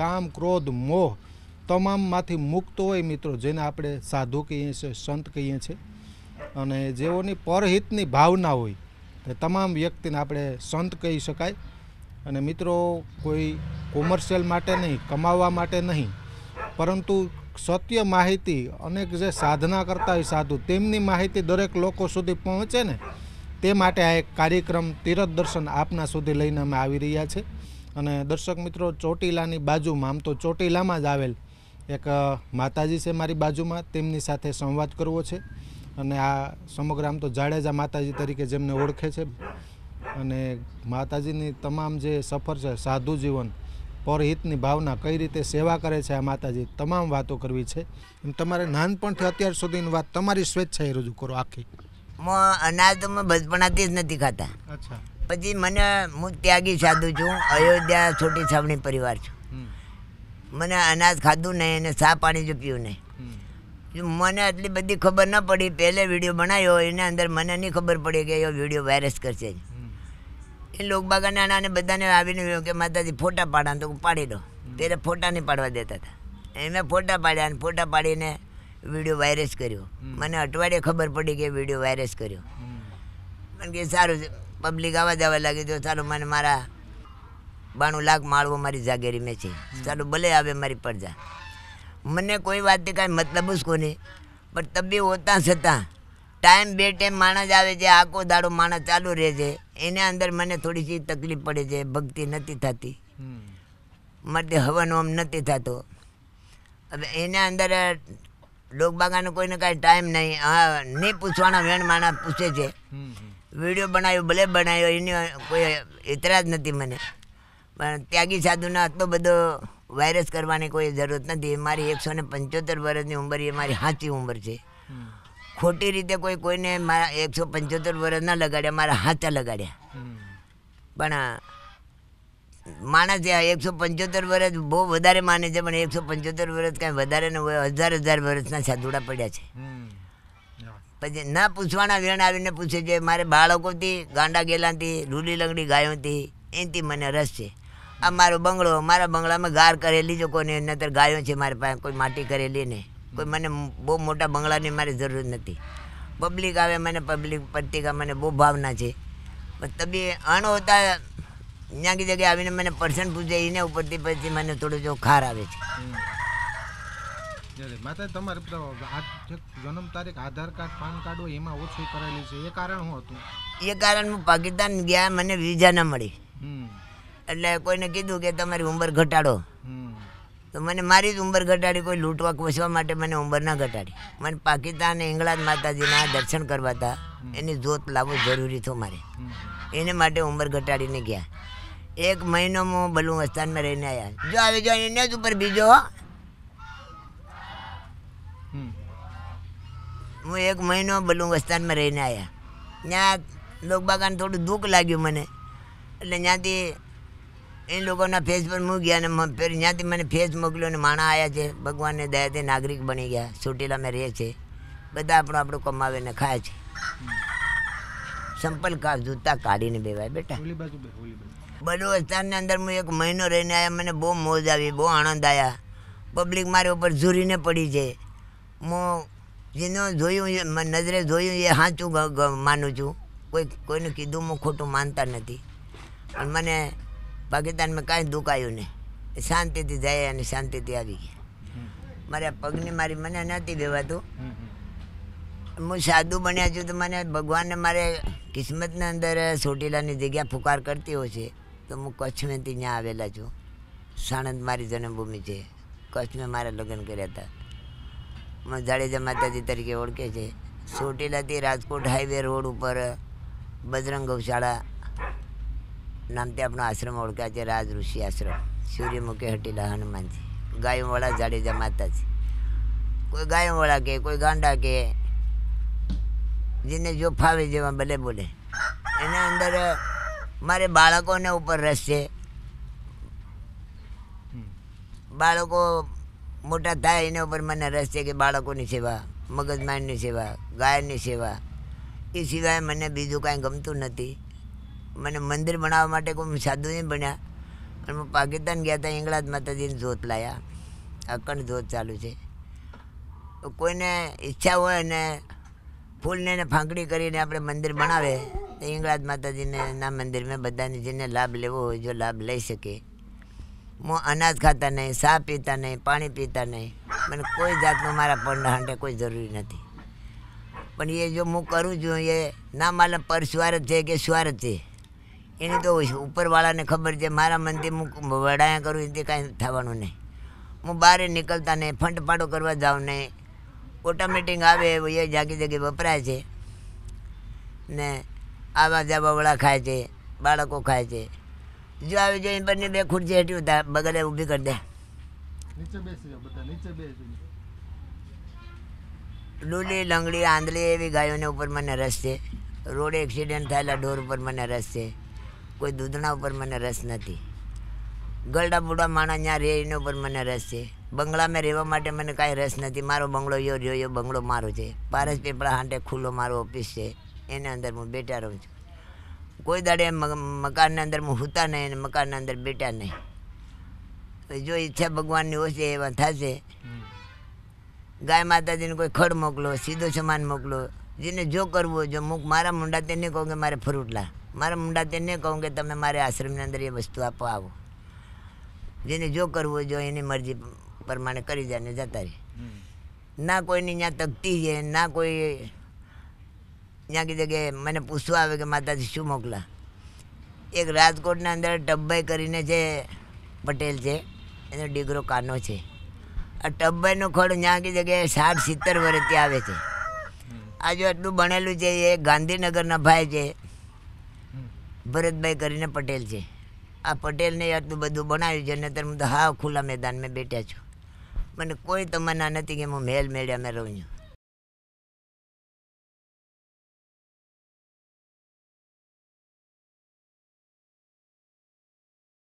કામ ક્રોધ મોહ તમામમાંથી મુક્ત હોય મિત્રો જેને આપણે સાધુ કહીએ છીએ સંત કહીએ છીએ અને જેઓની પરહિતની ભાવના હોય તે તમામ વ્યક્તિને આપણે સંત કહી શકાય અને મિત્રો કોઈ કોમર્શિયલ માટે નહીં કમાવા માટે નહીં પરંતુ સત્ય માહિતી અનેક જે સાધના કરતા હોય સાધુ તેમની માહિતી દરેક લોકો સુધી પહોંચે ને તે માટે આ એક કાર્યક્રમ તીરથ દર્શન આપના સુધી લઈને અમે આવી રહ્યા છીએ અને દર્શક મિત્રો ચોટીલાની બાજુમાં આમ તો ચોટીલામાં જ આવેલ એક માતાજી છે મારી બાજુમાં તેમની સાથે સંવાદ કરવો છે અને આ સમગ્ર આમ તો જાડેજા માતાજી તરીકે જેમને ઓળખે છે અને માતાજીની તમામ જે સફર છે સાધુ જીવન પરહિતની ભાવના કઈ રીતે સેવા કરે છે આ માતાજી તમામ વાતો કરવી છે તમારે નાનપણથી અત્યાર સુધીની વાત તમારી સ્વેચ્છાએ રજૂ કરો આખી અનાજ તો મેં બચપણાથી જ નથી ખાતા અચ્છા પછી મને હું ત્યાગી સાધુ છું અયોધ્યા છોટી છાવણી પરિવાર છું મને અનાજ ખાધું નહીં અને સા પાણી જો પીવું નહીં મને આટલી બધી ખબર ન પડી પહેલે વિડીયો બનાવ્યો એના અંદર મને નહીં ખબર પડી કે એ વિડીયો વાયરસ કરશે એ લોકબાગાના આને બધાને આવીને કે માતાજી ફોટા પાડા તો પાડી દો ત્યારે ફોટા નહીં પાડવા દેતા હતા એમને ફોટા પાડ્યા અને ફોટા પાડીને વિડીયો વાયરસ કર્યો મને અઠવાડિયે ખબર પડી કે વિડીયો વાયરસ કર્યો મને કે સારું છે પબ્લિક આવા જવા લાગી તો સારું મને મારા બાણું લાખ માળવો મારી જાગેરી મેં છે સારું ભલે આવે મારી પડજા મને કોઈ વાતથી કાંઈ મતલબ જ કોની પણ તબી હોતા છતાં ટાઈમ બે ટાઈમ માણસ આવે છે આખો દાડો માણસ ચાલુ રહે છે એના અંદર મને થોડી સી તકલીફ પડે છે ભક્તિ નથી થતી માટે હવન ઓમ નથી થતો હવે એના અંદર લોકબાગાનો કોઈને કાંઈ ટાઈમ નહીં હા નહીં પૂછવાના વેણ માણસ પૂછે છે વિડીયો બનાવ્યો ભલે બનાવ્યો એની કોઈ એતરાજ નથી મને પણ ત્યાગી સાધુના આટલો બધો વાયરસ કરવાની કોઈ જરૂરત નથી મારી એકસો ને પંચોતેર વર્ષની ઉંમર એ મારી સાચી ઉંમર છે ખોટી રીતે કોઈ કોઈને મારા એકસો પંચોતેર વર્ષ ના લગાડ્યા મારા હાથા લગાડ્યા પણ માણસ એકસો પંચોતેર વર્ષ બહુ વધારે માને છે પણ એકસો પંચોતેર વર્ષ કાંઈ વધારે ન હોય હજાર હજાર વર્ષના સાધુડા પડ્યા છે પછી ના પૂછવાના વેણ આવીને પૂછે છે મારે બાળકોથી ગાંડા ગેલાથી રૂલી લંગડી ગાયોથી એથી મને રસ છે આ મારો બંગલો મારા બંગલામાં ગાર કરેલી જો કોને નતર ગાયો છે મારી પાસે કોઈ માટી કરેલી નહીં કોઈ મને બહુ મોટા બંગલાની મારી જરૂર નથી પબ્લિક આવે મને પબ્લિક પત્રિકા મને બહુ ભાવના છે તબી અણ હોતા ત્યાં જગ્યાએ આવીને મને પર્સન પૂછે એને ઉપરથી પછી મને થોડું જો ખાર આવે છે માતા તમારે જન્મ તારીખ આધાર કાર્ડ પાન કાર્ડ હોય એમાં ઓછી કરેલી છે એ કારણ શું હતું એ કારણ હું પાકિસ્તાન ગયા મને વિઝા ના મળી એટલે કોઈને કીધું કે તમારી ઉંમર ઘટાડો તો મને મારી જ ઉંમર ઘટાડી કોઈ લૂંટવા કોસવા માટે મને ઉંમર ના ઘટાડી મને પાકિસ્તાન અને ઇંગળાજ માતાજીના દર્શન કરવા હતા એની જોત લાવવું જરૂરી થયું મારે એને માટે ઉંમર ઘટાડીને ગયા એક મહિનો હું બલુ અસ્થાનમાં રહીને આવ્યા જો આવી જાય એને જ ઉપર બીજો હો હું એક મહિનો બલું રહીને આવ્યા ત્યાં લોકબાગાને થોડું દુઃખ લાગ્યું મને એટલે ત્યાંથી એ લોકોના ફેસ પર મૂક્યા ગયા અને ફેર ત્યાંથી મને ફેસ મોકલ્યો અને માણા આવ્યા છે ભગવાનને દયાથી નાગરિક બની ગયા સુટેલા મેં રહે છે બધા આપણું આપણું કમાવીને ખાય છે સંપલ કાઢ જૂતા કાઢીને બેવાય બેટા બલુવસ્તાનની અંદર હું એક મહિનો રહીને આવ્યા મને બહુ મોજ આવી બહુ આનંદ આવ્યા પબ્લિક મારી ઉપર ઝૂરીને પડી છે હું જેનો જોયું નજરે જોયું એ સાચું માનું છું કોઈ કોઈનું કીધું હું ખોટું માનતા નથી પણ મને પાકિસ્તાનમાં કાંઈ દુકાયું નહીં શાંતિથી જાય અને શાંતિથી આવી ગયા મારા પગની મારી મને નથી લેવાતું હું સાદું બન્યા છું તો મને ભગવાનને મારે કિસ્મતના અંદર ચોટીલાની જગ્યા ફુકાર કરતી હોય છે તો હું કચ્છમાંથી ત્યાં આવેલા છું સાણંદ મારી જન્મભૂમિ છે કચ્છમાં મારા લગ્ન કર્યા હતા જાડેજા માતાજી તરીકે ઓળખે છે ચોટીલાથી રાજકોટ હાઈવે રોડ ઉપર બજરંગ ગૌશાળા નામથી આપણો આશ્રમ ઓળખાય છે રાજ ઋષિ આશ્રમ સૂર્યમુખી હટીલા હનુમાનજી ગાયવાળા જાડેજા માતાજી કોઈ ગાયવાળા કે કોઈ ગાંડા કે જેને જો ફાવે જેવા ભલે બોલે એના અંદર મારે બાળકોને ઉપર રસ છે બાળકો મોટા થાય એના ઉપર મને રસ છે કે બાળકોની સેવા મગજમાનની સેવા ગાયનની સેવા એ સિવાય મને બીજું કાંઈ ગમતું નથી મને મંદિર બનાવવા માટે કોઈ સાધુ નહીં બન્યા અને હું પાકિસ્તાન ગયા હતા ઇંગળાદ માતાજીને જોત લાયા અખંડ જોત ચાલુ છે કોઈને ઈચ્છા હોય ને ફૂલને ને ફાંકડી કરીને આપણે મંદિર બનાવે તો ઇંગળાદ માતાજીને ના મંદિરમાં બધાને જેને લાભ લેવો હોય જો લાભ લઈ શકે હું અનાજ ખાતા નહીં ચા પીતા નહીં પાણી પીતા નહીં મને કોઈ જાતનું મારા પંડા હાંડે કોઈ જરૂરી નથી પણ એ જો હું કરું છું એ ના માલે પર સ્વાર્થ છે કે સ્વાર્થ છે એની તો ઉપરવાળાને ખબર છે મારા મનથી હું વડાયા કરું એથી કાંઈ થવાનું નહીં હું બહાર નીકળતા નહીં ફંડ કરવા જાઉં નહીં ઓટોમેટિક આવે એ જાગી જાગી વપરાય છે ને આવા જવાવાળા ખાય છે બાળકો ખાય છે જો આવી જઈને બંને બે ખુરશી હેઠી બગલે ઊભી કરી દે નીચે બેસી જાઓ બધા નીચે બેસી લૂલી લંગડી આંધળી એવી ગાયોને ઉપર મને રસ છે રોડ એક્સિડન્ટ થયેલા ઢોર ઉપર મને રસ છે કોઈ દૂધણા ઉપર મને રસ નથી ગલડા બુડા માણસ ત્યાં રહે એના ઉપર મને રસ છે બંગલામાં રહેવા માટે મને કાંઈ રસ નથી મારો બંગલો યો રહ્યો યો બંગલો મારો છે પારસ પેપડા હાંટે ખુલ્લો મારો ઓફિસ છે એના અંદર હું બેઠા રહું છું કોઈ દાડે મકાનના અંદર હુતા નહીં અને મકાનના અંદર બેઠા નહીં જો ઈચ્છા ભગવાનની ઓછે એવા થશે ગાય માતાજીને કોઈ ખડ મોકલો સીધો સમાન મોકલો જેને જો કરવો જો મુક મારા મુંડા તેને કહું કે મારે ફરૂટલા મારા મુંડા તેને કહું કે તમે મારે આશ્રમની અંદર એ વસ્તુ આપો આવો જેને જો કરવો જો એની મરજી પ્રમાણે કરી જાય ને જતા રહે ના કોઈની ત્યાં તકતી છે ના કોઈ ત્યાં કીધું કે મને પૂછવા આવે કે માતાજી શું મોકલા એક રાજકોટના અંદર ટબભાઈ કરીને છે પટેલ છે એનો દીકરો કાનો છે આ ટબ્બાઈનો ખોડ ત્યાં કીધું કે સાઠ સિત્તેર વર્ષથી આવે છે આજે આટલું બનેલું છે એ ગાંધીનગરના ભાઈ છે ભરતભાઈ કરીને પટેલ છે આ પટેલને આટલું બધું બનાવ્યું છે નહીતર હું તો હા ખુલ્લા મેદાનમાં બેઠ્યા છું મને કોઈ તમન્ના નથી કે હું મેલ મેળ્યા મેં રહું છું